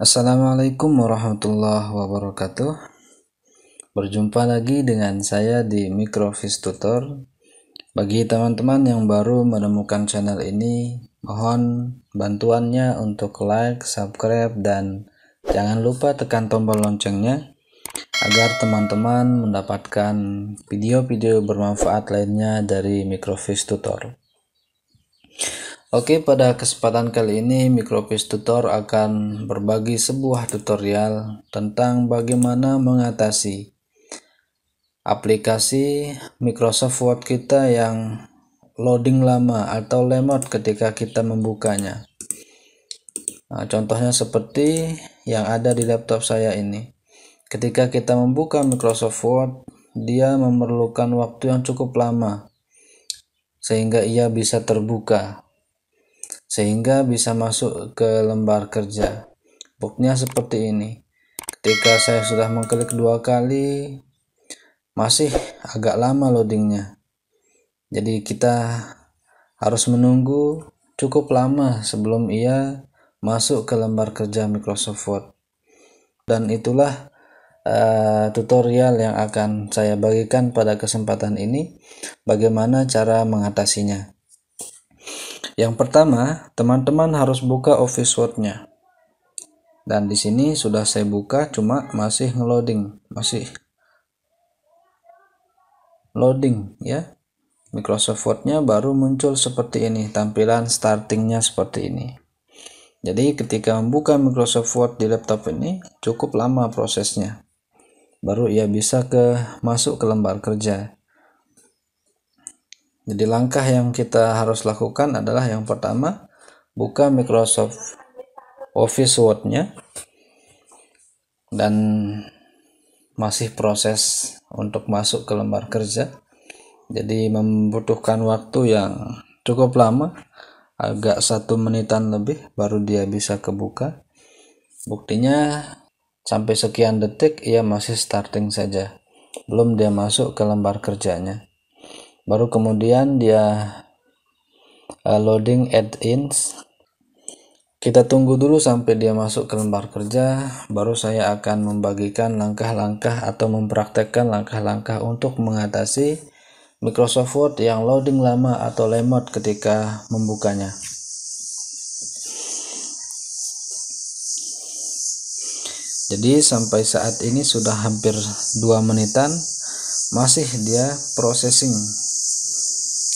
Assalamualaikum warahmatullahi wabarakatuh. Berjumpa lagi dengan saya di Microfish Tutor. Bagi teman-teman yang baru menemukan channel ini, mohon bantuannya untuk like, subscribe, dan jangan lupa tekan tombol loncengnya agar teman-teman mendapatkan video-video bermanfaat lainnya dari Microfish Tutor. Oke, pada kesempatan kali ini Microfish Tutor akan berbagi sebuah tutorial tentang bagaimana mengatasi aplikasi Microsoft Word kita yang loading lama atau lemot ketika kita membukanya. Nah, contohnya seperti yang ada di laptop saya ini. Ketika kita membuka Microsoft Word, dia memerlukan waktu yang cukup lama sehingga ia bisa terbuka sehingga bisa masuk ke lembar kerja. booknya seperti ini. Ketika saya sudah mengklik dua kali, masih agak lama loadingnya. Jadi kita harus menunggu cukup lama sebelum ia masuk ke lembar kerja Microsoft Word. Dan itulah uh, tutorial yang akan saya bagikan pada kesempatan ini bagaimana cara mengatasinya. Yang pertama, teman-teman harus buka Office Word-nya. Dan di sini sudah saya buka cuma masih loading, masih loading ya. Microsoft Word-nya baru muncul seperti ini, tampilan starting-nya seperti ini. Jadi ketika membuka Microsoft Word di laptop ini cukup lama prosesnya. Baru ia bisa ke masuk ke lembar kerja. Jadi langkah yang kita harus lakukan adalah yang pertama buka Microsoft Office Word-nya dan masih proses untuk masuk ke lembar kerja. Jadi membutuhkan waktu yang cukup lama, agak satu menitan lebih baru dia bisa kebuka. Buktinya sampai sekian detik ia masih starting saja. Belum dia masuk ke lembar kerjanya baru kemudian dia uh, loading add-ins kita tunggu dulu sampai dia masuk ke lembar kerja baru saya akan membagikan langkah-langkah atau mempraktekkan langkah-langkah untuk mengatasi Microsoft Word yang loading lama atau lemot ketika membukanya jadi sampai saat ini sudah hampir dua menitan masih dia processing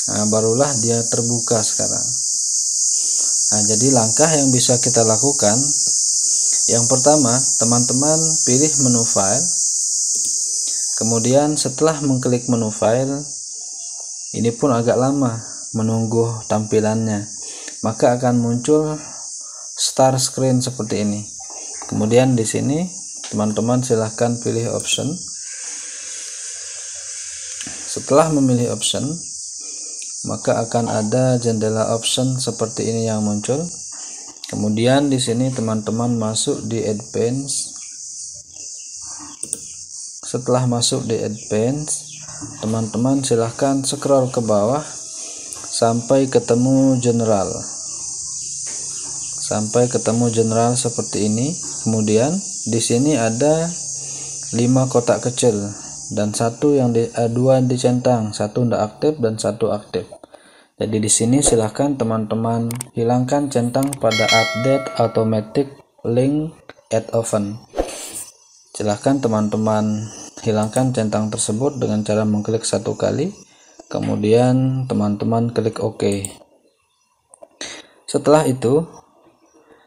nah, barulah dia terbuka sekarang nah jadi langkah yang bisa kita lakukan yang pertama teman-teman pilih menu file kemudian setelah mengklik menu file ini pun agak lama menunggu tampilannya maka akan muncul star screen seperti ini kemudian di sini teman-teman silahkan pilih option setelah memilih option maka akan ada jendela option seperti ini yang muncul kemudian di sini teman-teman masuk di advance setelah masuk di advance teman-teman silahkan scroll ke bawah sampai ketemu general sampai ketemu general seperti ini kemudian di sini ada 5 kotak kecil dan satu yang di, eh, dua dicentang satu tidak aktif dan satu aktif jadi di sini silahkan teman-teman hilangkan centang pada update automatic link at oven silahkan teman-teman hilangkan centang tersebut dengan cara mengklik satu kali kemudian teman-teman klik OK setelah itu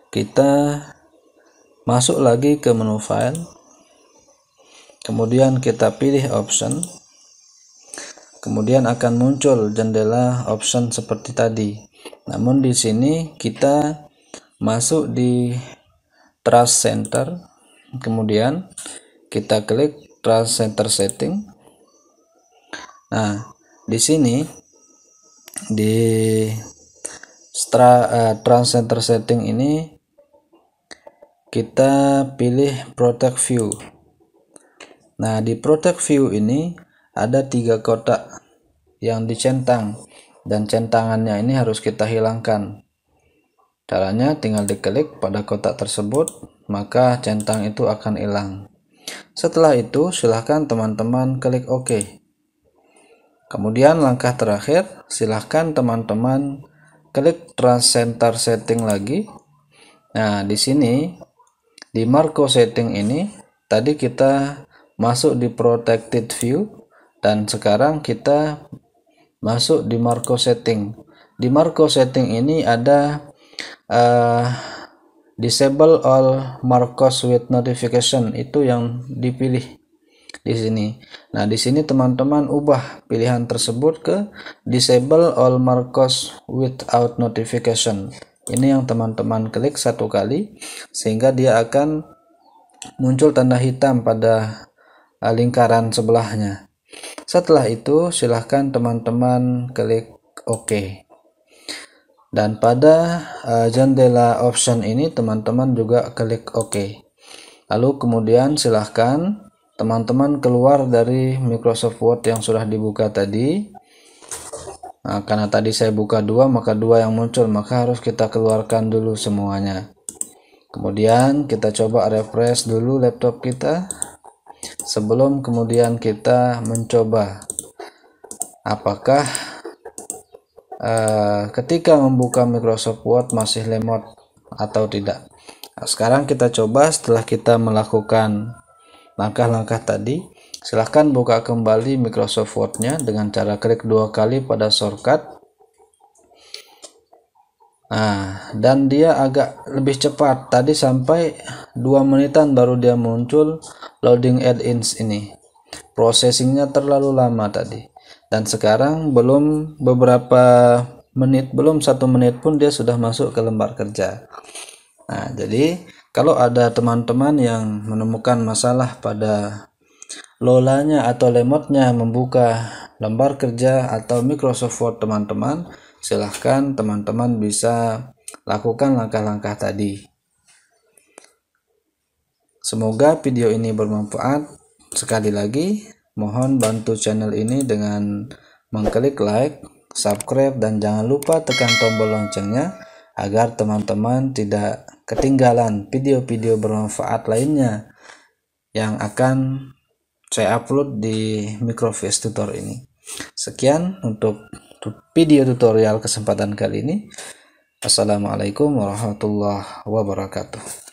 kita masuk lagi ke menu file kemudian kita pilih option kemudian akan muncul jendela option seperti tadi namun di sini kita masuk di trust center kemudian kita klik trust center setting nah di sini di uh, trust center setting ini kita pilih protect view Nah, di Protect View ini ada tiga kotak yang dicentang dan centangannya ini harus kita hilangkan. Caranya tinggal diklik pada kotak tersebut, maka centang itu akan hilang. Setelah itu, silahkan teman-teman klik OK. Kemudian langkah terakhir, silahkan teman-teman klik Transcenter Setting lagi. Nah, di sini, di Marco Setting ini, tadi kita masuk di protected view dan sekarang kita masuk di Marco setting di Marco setting ini ada uh, disable all Marcos with notification itu yang dipilih di sini. Nah, di sini teman-teman ubah pilihan tersebut ke disable all Marcos without notification. Ini yang teman-teman klik satu kali sehingga dia akan muncul tanda hitam pada Eh, lingkaran sebelahnya. Setelah itu, silahkan teman-teman klik OK. Dan pada uh, jendela option ini, teman-teman juga klik OK. Lalu kemudian silahkan teman-teman keluar dari Microsoft Word yang sudah dibuka tadi. Nah, karena tadi saya buka dua, maka dua yang muncul, maka harus kita keluarkan dulu semuanya. Kemudian kita coba refresh dulu laptop kita sebelum kemudian kita mencoba apakah uh, ketika membuka Microsoft Word masih lemot atau tidak nah, sekarang kita coba setelah kita melakukan langkah-langkah tadi silahkan buka kembali Microsoft Word nya dengan cara klik dua kali pada shortcut Nah, dan dia agak lebih cepat. Tadi sampai 2 menitan baru dia muncul loading add-ins ini. Processingnya terlalu lama tadi. Dan sekarang belum beberapa menit, belum satu menit pun dia sudah masuk ke lembar kerja. Nah, jadi kalau ada teman-teman yang menemukan masalah pada lolanya atau lemotnya membuka lembar kerja atau Microsoft Word teman-teman, silahkan teman-teman bisa lakukan langkah-langkah tadi. Semoga video ini bermanfaat. Sekali lagi, mohon bantu channel ini dengan mengklik like, subscribe, dan jangan lupa tekan tombol loncengnya agar teman-teman tidak ketinggalan video-video bermanfaat lainnya yang akan saya upload di Microfish Tutor ini. Sekian untuk video tutorial kesempatan kali ini. Assalamualaikum warahmatullahi wabarakatuh.